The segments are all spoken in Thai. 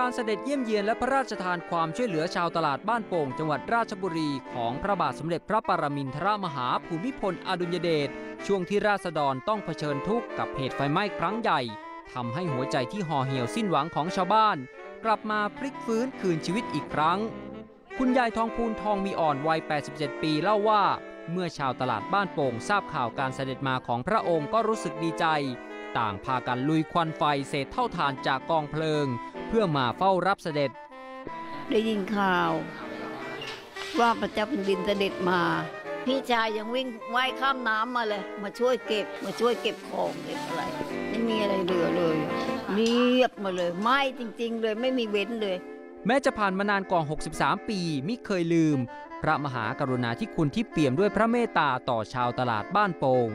การเสด็จเยี่ยมเยียนและพระราชทานความช่วยเหลือชาวตลาดบ้านโป่งจังหวัดราชบุรีของพระบาทสมเด็จพระปรมินทรมหาภูมิพลอดุลยเดชช่วงที่ราษฎรต้องเผชิญทุกข์กับเหตุไฟไหม้ครั้งใหญ่ทำให้หัวใจที่ห่อเหี่ยวสิ้นหวังของชาวบ้าน กลับมาพลิกฟื้นคืนชีวิตอีกครั้ง คุณยายทองพูนทองมีอ่อนวัย 87 ปีเล่าว่า เมื่อชาวตลาดบ้านโป่ง ทราบข่าวการเสด็จมาของพระองค์ก็รู้สึกดีใจ ต่างพากันลุยควันไฟเศษเท่าฐานจากกองเพลิงเพื่อมาเฝ้ารับเสด็จ ได้ยินข่าว ว่าพระเจ้าแผ่นดินเสด็จมา พี่ชายยังวิ่งว่ายข้ามน้ำมาเลย มาช่วยเก็บมาช่วยเก็บของเก็บอะไร ไม่มีอะไรเหลือเลยเรียบมาเลยไม่จริงๆเลยไม่มีเว้นเลย แม้จะผ่านมานานกว่า 63 ปีมิเคยลืม พระมหากรุณาธิคุณที่เปี่ยมด้วยพระเมตตาต่อชาวตลาดบ้านโป่ง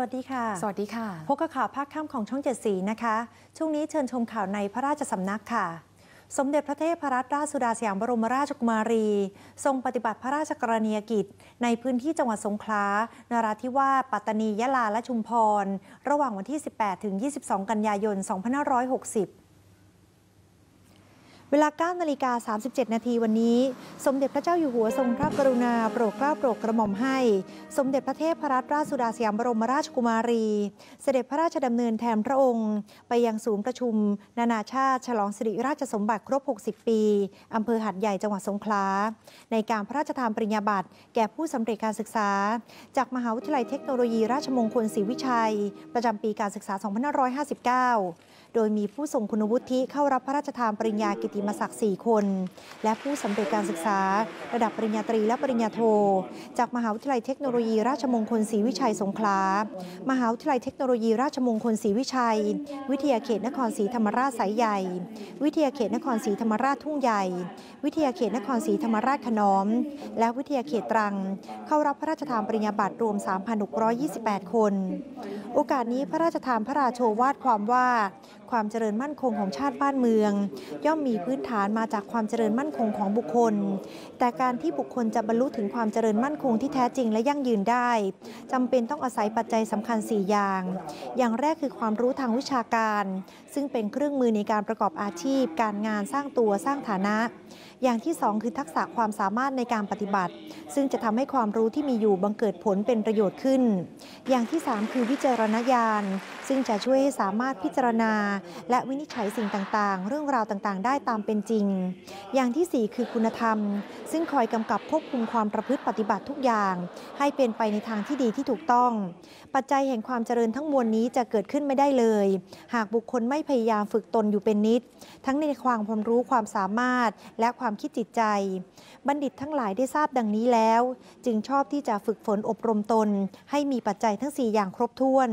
วัสดีค่ะ สวัสดีค่ะพบกับข่าวภาคค่ำของช่องเจ็ดสีนะคะ ช่วงนี้เชิญชมข่าวในพระราชสำนักค่ะ สมเด็จพระเทพรัตนราชสุดาสยามบรมราชกุมารี ทรงปฏิบัติพระราชกรณียกิจ ในพื้นที่จังหวัดสงขลา นราธิวาส ปัตตานี ยะลา และชุมพร ระหว่างวันที่ 18 ถึง 22 กันยายน 2560เวลา9นาฬิกา37นาทีวันนี้ สมเด็จพระเจ้าอยู่หัวทรงพระกรุณาโปรดเกล้าโปรดกระหม่อมให้ สมเด็จพระเทพรัตนราชสุดาสยามบรมราชกุมารี เสด็จพระราชดำเนินแทนพระองค์ ไปยังศูนย์ประชุมนานาชาติฉลองสิริราชสมบัติครบ 60 ปี อำเภอหัดใหญ่จังหวัดสงขลาในการพระราชทานปริญญาบัตรแก่ผู้สำเร็จการศึกษา จากมหาวิทยาลัยเทคโนโลยีราชมงคลศรีวิชัย ประจำปีการศึกษา 2559 โดยมีผู้ทรงคุณวุฒิเข้ารับพระราชทานปริญญากิติติมศักดิ์4คน และผู้สำเร็จการศึกษา ระดับปริญญาตรีและปริญญาโท จากมหาวิทยาลัยเทคโนโลยีราชมงคลศรีวิชัยสงขลามหาวิทยาลัยเทคโนโลยีราชมงคลศรีวิชัย วิทยาเขตนครศรีธรรมราชสายใหญ่ วิทยาเขตนครศรีธรรมราชทุ่งใหญ่ วิทยาเขตนครศรีธรรมราชขนอมและวิทยาเขตตรัง เข้ารับพระราชทานปริญญาบัตรรวม 3,628 คน โอกาสนี้พระราชทานพระราโชวาทความว่าความเจริญมั่นคงของชาติบ้านเมือง ย่อมมีพื้นฐานมาจากความเจริญมั่นคงของบุคคล แต่การที่บุคคล จะบรรลุถึงความเจริญมั่นคงที่แท้จริงและยั่งยืนได้ จำเป็นต้องอาศัยปัจจัยสำคัญ4อย่าง อย่างแรกคือความรู้ทางวิชาการ ซึ่งเป็นเครื่องมือในการประกอบอาชีพ การงานสร้างตัวสร้างฐานะ อย่างที่2คือทักษะความสามารถในการปฏิบัติ ซึ่งจะทำให้ความรู้ที่มีอยู่บังเกิดผลเป็นประโยชน์ขึ้น อย่างที่3คือวิจารณญาณซึ่งจะช่วยให้สามารถพิจารณาาและวินิจฉัยสิ่งต่างๆ เรื่องราวต่างๆ ได้ตามเป็นจริง อย่างที่ 4 คือคุณธรรม ซึ่งคอยกำกับควบคุมความประพฤติปฏิบัติทุกอย่าง ให้เป็นไปในทางที่ดีที่ถูกต้อง ปัจจัยแห่งความเจริญทั้งมวลนี้จะเกิดขึ้นไม่ได้เลย หากบุคคลไม่พยายามฝึกตนอยู่เป็นนิด ทั้งในความความรู้ความสามารถและความคิดจิตใจ บัณฑิตทั้งหลายได้ทราบดังนี้แล้ว จึงชอบที่จะฝึกฝนอบรมตน ให้มีปัจจัยทั้ง4อย่างครบถ้วน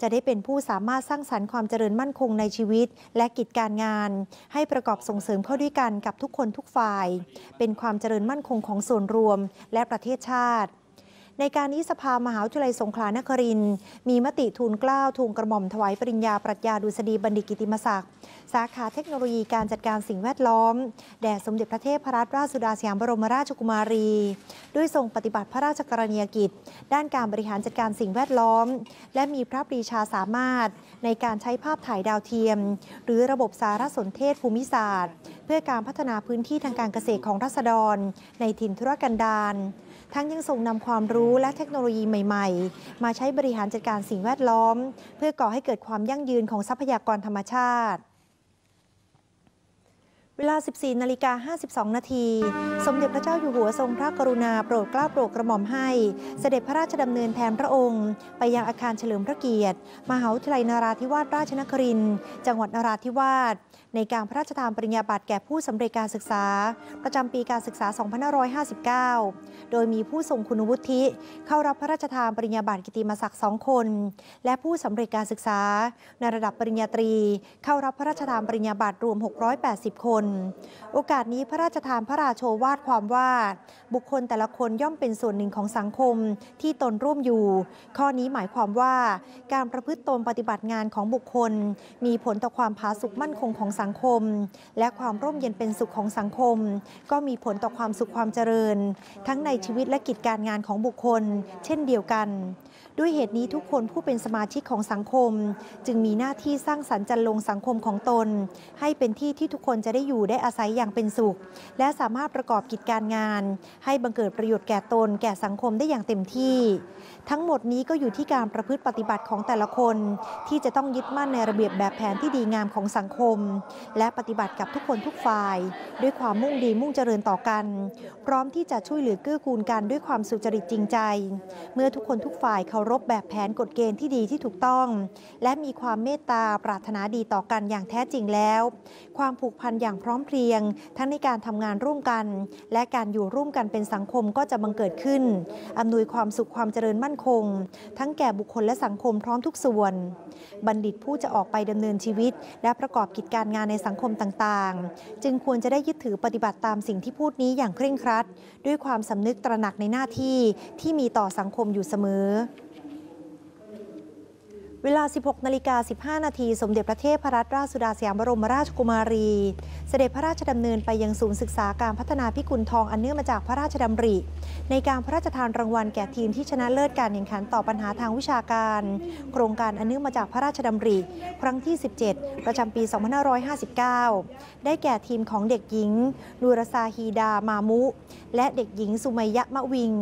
จะได้เป็นผู้สามารถสร้างสรรค์ความเจริญมั่นคงในชีวิตและกิจการงาน ให้ประกอบส่งเสริมเข้าด้วยกันกับทุกคนทุกฝ่าย เป็นความเจริญมั่นคงของส่วนรวมและประเทศชาติในการนี้สภามหาวิทยาลัยสงขลานคริน มีมติทูลเกล้าทูลกระหม่อมถวายปริญญาปรัชญาดุษฎีบัณฑิตกิติมศักดิ์สาขาเทคโนโลยีการจัดการสิ่งแวดล้อม แด่สมเด็จพระเทพรัตนราชสุดาสยามบรมราชกุมารี ด้วยทรงปฏิบัติพระราชกรณียกิจด้านการบริหารจัดการสิ่งแวดล้อม และมีพระปรีชาสามารถในการใช้ภาพถ่ายดาวเทียม หรือระบบสารสนเทศภูมิศาสตร์ เพื่อการพัฒนาพื้นที่ทางการเกษตรของรัษฎรในถิ่นทุรกันดารทั้งยังส่งนำความรู้และเทคโนโลยีใหม่ ๆ มาใช้บริหารจัดการสิ่งแวดล้อม เพื่อก่อให้เกิดความยั่งยืนของทรัพยากรธรรมชาติ เวลา 14นาฬิกา52 นาที สมเด็จพระเจ้าอยู่หัวทรงพระกรุณาโปรดเกล้าโปรดกระหม่อมให้ เสด็จพระราชดำเนินแทนพระองค์ ไปยังอาคารเฉลิมพระเกียรติ มหาวิทยาลัยนาราธิวาสราชนครินทร์จังหวัดนาราธิวาสในการพระราชทานปริญญาบัตรแก่ผู้สำเร็จการศึกษา ประจำปีการศึกษา 2559 โดยมีผู้ทรงคุณวุฒิเข้ารับพระราชทานปริญญาบัตรกิติมศักดิ์สองคน และผู้สำเร็จการศึกษา ในระดับปริญญาตรี เข้ารับพระราชทานปริญญาบัตรรวม 680 คน โอกาสนี้พระราชทานพระราโชวาทความว่าบุคคลแต่ละคนย่อมเป็นส่วนหนึ่งของสังคมที่ตนร่วมอยู่ ข้อนี้หมายความว่าการประพฤติตนปฏิบัติงานของบุคคล มีผลต่อความผาสุกมั่นคงของสังสังคมและความร่มเย็นเป็นสุขของสังคม ก็มีผลต่อความสุขความเจริญ ทั้งในชีวิตและกิจการงานของบุคคลเช่นเดียวกันด้วยเหตุนี้ทุกคนผู้เป็นสมาชิกของสังคม จึงมีหน้าที่สร้างสรรค์จันลงสังคมของตน ให้เป็นที่ที่ทุกคนจะได้อยู่ได้อาศัยอย่างเป็นสุข และสามารถประกอบกิจการงาน ให้บังเกิดประโยชน์แก่ตนแก่สังคมได้อย่างเต็มที่ ทั้งหมดนี้ก็อยู่ที่การประพฤติปฏิบัติของแต่ละคน ที่จะต้องยึดมั่นในระเบียบแบบแผนที่ดีงามของสังคม และปฏิบัติกับทุกคนทุกฝ่ายด้วยความมุ่งดีมุ่งเจริญต่อกัน พร้อมที่จะช่วยเหลือเกื้อกูลกันด้วยความสุจริตจริงใจ เมื่อทุกคนทุกฝ่ายเคาารพแบบแผนกฎเกณฑ์ที่ดีที่ถูกต้อง และมีความเมตตาปรารถนาดีต่อกันอย่างแท้จริงแล้ว ความผูกพันอย่างพร้อมเพรียง ทั้งในการทำงานร่วมกัน และการอยู่ร่วมกันเป็นสังคมก็จะบังเกิดขึ้นอำนวยความสุขความเจริญมั่นคง ทั้งแก่บุคคลและสังคมพร้อมทุกส่วน บัณฑิตผู้จะออกไปดำเนินชีวิต และประกอบกิจการงานในสังคมต่างๆ จึงควรจะได้ยึดถือปฏิบัติตามสิ่งที่พูดนี้อย่างเคร่งครัด ด้วยความสำนึกตระหนักในหน้าที่ที่มีต่อสังคมอยู่เสมอเวลา 16นาฬิกา 15 นาที สมเด็จพระเทพรัตนราชสุดาสยามบรมราชกุมารี เสด็จพระราชดำเนินไปยังศูนย์ศึกษาการพัฒนาพิกุลทองอันเนื่องมาจากพระราชดำริ ในการพระราชทานรางวัลแก่ทีมที่ชนะเลิศการแข่งขันต่อปัญหาทางวิชาการ โครงการอันเนื่องมาจากพระราชดำริครั้งที่ 17 ประจำปี 2559 ได้แก่ทีมของเด็กหญิงนูรซาฮีดา มามุ และเด็กหญิงสุมัยยะมะวิง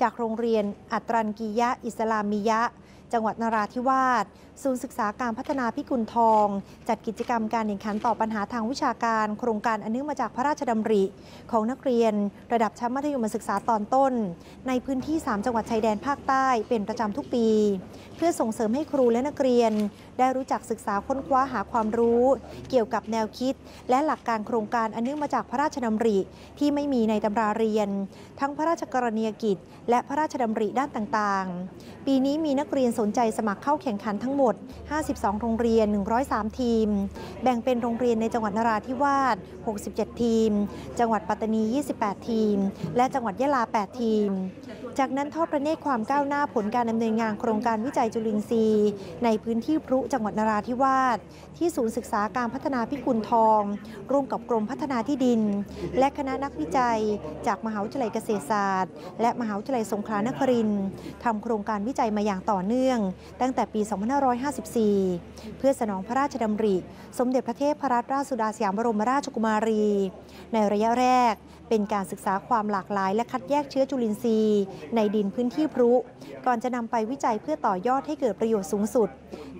จากโรงเรียนอัตรันกียะ อิสลามียะจังหวัดนราธิวาสศูนย์ศึกษาการพัฒนาพิกุลทอง จัดกิจกรรมการแข่งขันต่อปัญหาทางวิชาการ โครงการอันเนื่องมาจากพระราชดำริ ของนักเรียน ระดับชั้นมัธยมศึกษาตอนต้น ในพื้นที่ 3 จังหวัดชายแดนภาคใต้ เป็นประจำทุกปี เพื่อส่งเสริมให้ครูและนักเรียน ได้รู้จักศึกษาค้นคว้าหาความรู้ เกี่ยวกับแนวคิด และหลักการโครงการอันเนื่องมาจากพระราชดำริที่ไม่มีในตำราเรียน ทั้งพระราชกรณียกิจ และพระราชดำริด้านต่าง ๆ ปีนี้มีนักเรียนสนนใจสมัครเข้าแข่งขันทั้งหมด 52 โรงเรียน 103 ทีม แบ่งเป็นโรงเรียนในจังหวัดนราธิวาส 67 ทีม จังหวัดปัตตานี 28 ทีม และจังหวัดยะลา 8 ทีมจากนั้นทอดพระเนตรความก้าวหน้าผลการดำเนินงานโครงการวิจัยจุลินทรีย์ ในพื้นที่พรุจังหวัดนราธิวาสที่ศูนย์ศึกษาการพัฒนาพิกุลทอง ร่วมกับกรมพัฒนาที่ดิน และคณะนักวิจัยจากมหาวิทยาลัยเกษตรศาสตร์ และมหาวิทยาลัยสงขลานครินทร์ทำโครงการวิจัยมาอย่างต่อเนื่องตั้งแต่ปี 2554 เพื่อสนองพระราชดำริ สมเด็จพระเทพรัตนราชสุดาสยามบรมราชกุมารี ในระยะแรกเป็นการศึกษาความหลากหลายและคัดแยกเชื้อจุลินทรีย์ในดินพื้นที่พรุ ก่อนจะนำไปวิจัยเพื่อต่อยอดให้เกิดประโยชน์สูงสุด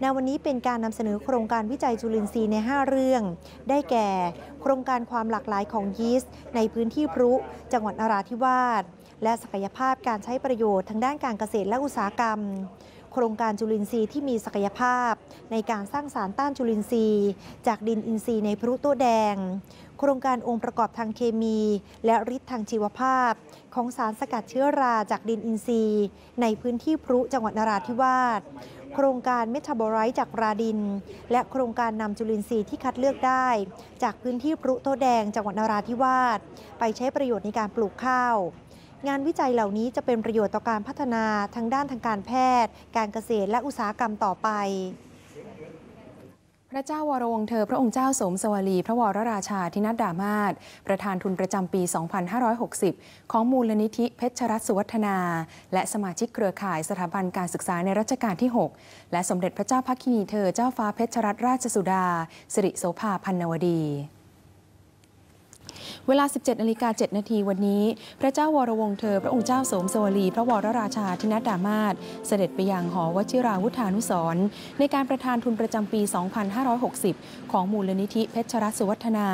ในวันนี้เป็นการนำเสนอโครงการวิจัยจุลินทรีย์ใน 5 เรื่อง ได้แก่โครงการความหลากหลายของยีสต์ในพื้นที่พรุ จังหวัดนราธิวาสและศักยภาพการใช้ประโยชน์ทางด้านการเกษตรและอุตสาหกรรม โครงการจุลินทรีย์ที่มีศักยภาพ ในการสร้างสารต้านจุลินทรีย์ จากดินอินทรีย์ในพรุตัวแดงโครงการองค์ประกอบทางเคมี และฤทธิ์ทางชีวภาพ ของสารสกัดเชื้อราจากดินอินทรีย์ ในพื้นที่พรุจังหวัดนราธิวาสโครงการเมทาบอไรต์จากราดิน และโครงการนำจุลินทรีย์ที่คัดเลือกได้ จากพื้นที่พรุโตแดงจังหวัดนราธิวาสไปใช้ประโยชน์ในการปลูกข้าวงานวิจัยเหล่านี้จะเป็นประโยชน์ต่อการพัฒนาทางด้านทางการแพทย์ การเกษตรและอุตสาหกรรมต่อไปพระเจ้าวรวงเธอ พระองค์เจ้าสมสวลี พระวรราชาธินัดดามาศประธานทุนประจำปี 2560 ของมูลนิธิเพชรรัตน์สุวัฒนา และสมาชิกเครือข่ายสถาบันการศึกษาในรัชกาลที่ 6 และสมเด็จพระเจ้าพักคินีเธอเจ้าฟ้าเพชรรัตนราชสุดา สิริโสภาพันนวดีเวลา 17นาฬิกา 7 นาทีวันนี้ พระเจ้าวรวงเธอ พระองค์เจ้าสมสวลีพระวรราชาธินัดามาศเสด็จไปยังหอวชิราวุฒานุสรในการประทานทุนประจำปี 2560 ของมูลนิธิเพชรรัตสุวัฒนา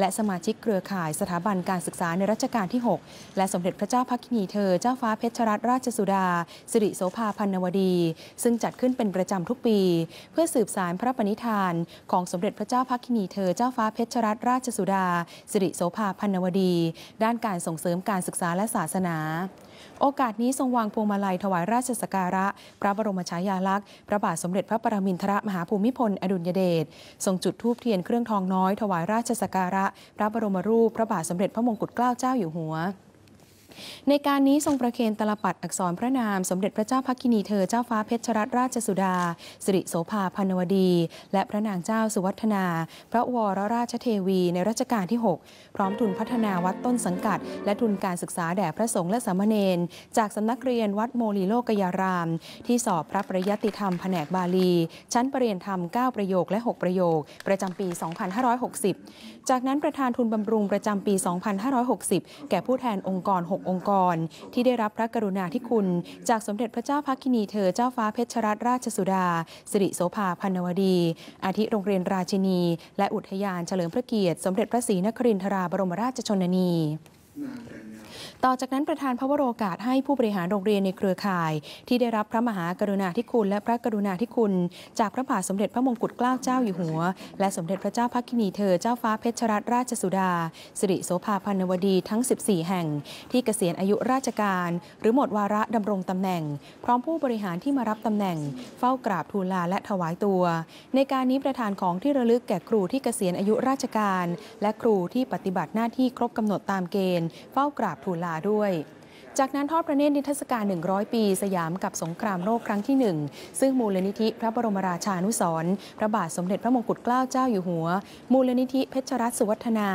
และสมาชิกเครือข่ายสถาบันการศึกษาในรัชกาลที่ 6 และสมเด็จพระเจ้าพักินีเธอ เจ้าฟ้าเพชรรัตราชสุดา สิริโสภาพันนวดี ซึ่งจัดขึ้นเป็นประจำทุกปี เพื่อสืบสารพระปณิธาน ของสมเด็จพระเจ้าพักินีเธอ เจ้าฟ้าเพชรรัตราชสุดาสิริโสภาาพันวดี ด้านการส่งเสริมการศึกษาและศาสนา โอกาสนี้ทรงวางพวงมาลัยถวายราชสการะ พระบรมฉายาลักษณ์พระบาทสมเด็จพระปรมินทรมหาภูมิพลอดุลยเดชทรงจุดธูปเทียนเครื่องทองน้อย ถวายราชสการะ พระบรมรูป พระบาทสมเด็จพระมงกุฎเกล้าเจ้าอยู่หัวในการนี้ทรงประเคนตลปัดอักษรพระนามสมเด็จพระเจ้าพักินีเธอ เจ้าฟ้าเพชรรัตนราชสุดา สิริโสภาพันวดี และพระนางเจ้าสุวัฒนา พระวรราชเทวีในรัชกาลที่ 6 พร้อมทุนพัฒนาวัดต้นสังกัด และทุนการศึกษาแด่พระสงฆ์และสามเณรจากสำนักเรียนวัดโมลีโลกยาราม ที่สอบพระปริยติธรรมแผนกบาลี ชั้นปรริญญยธรรม 9 ประโยคและ 6 ประโยค ประจำปี 2560 จากนั้นประธานทุนบำรุงประจำปี 2560 แก่ผู้แทนองค์กร 6องค์กรที่ได้รับพระกรุณาธิคุณจากสมเด็จพระเจ้าพักินีเธอเจ้าฟ้าเพชรรัตนราชสุดา สิริโสภาพันวดี อาทิโรงเรียนราชินี และอุทยานเฉลิมพระเกียรติสมเด็จพระศรีนครินทราบรมราชชนนีต่อจากนั้นประธานพระวโรกาสให้ผู้บริหารโรงเรียนในเครือข่าย ที่ได้รับพระมหากรุณาธิคุณและพระกรุณาธิคุณ จากพระบาทสมเด็จพระมงกุฎเกล้าเจ้าอยู่หัว และสมเด็จพระเจ้าพักินีเธอเจ้าฟ้าเพชรรัตนราชสุดาสิริโสภาพันวดีทั้ง 14 แห่ง ที่เกษียณอายุราชการ หรือหมดวาระดำรงตำแหน่ง พร้อมผู้บริหารที่มารับตำแหน่ง เฝ้ากราบทูลลาและถวายตัว ในการนี้ประธานของที่ระลึกแก่ครูที่เกษียณอายุราชการ และครูที่ปฏิบัติหน้าที่ครบกำหนดตามเกณฑ์เฝ้ากราบทูลลาด้วยจากนั้นทอดพระเนตรนิทรรศการ 100 ปีสยามกับสงครามโลกครั้งที่1ซึ่งมูลนิธิพระบรมราชานุสรพระบาทสมเด็จพระมงกุฎเกล้าเจ้าอยู่หัว มูลนิธิเพชรรัตน์สุวัฒนา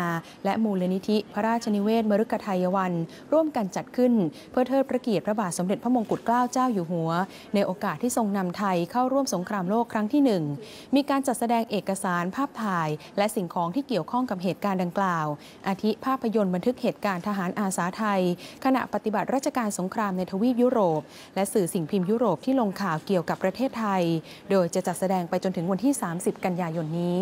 และมูลนิธิ พระราชนิเวศมรุกไทยวัน ร่วมกันจัดขึ้น เพื่อเทิดพระเกียรติพระบาทสมเด็จพระมงกุฎเกล้าเจ้าอยู่หัว ในโอกาสที่ทรงนำไทยเข้าร่วมสงครามโลกครั้งที่ 1 มีการจัดแสดงเอกสารภาพถ่าย และสิ่งของที่เกี่ยวข้องกับเหตุการณ์ดังกล่าวอาทิภาพยนตร์บันทึกเหตุการณ์ทหารอาสาไทยขณะปฏิบัติราชการสงครามในทวีปยุโรป และสื่อสิ่งพิมพ์ยุโรปที่ลงข่าวเกี่ยวกับประเทศไทย โดยจะจัดแสดงไปจนถึงวันที่ 30 กันยายนนี้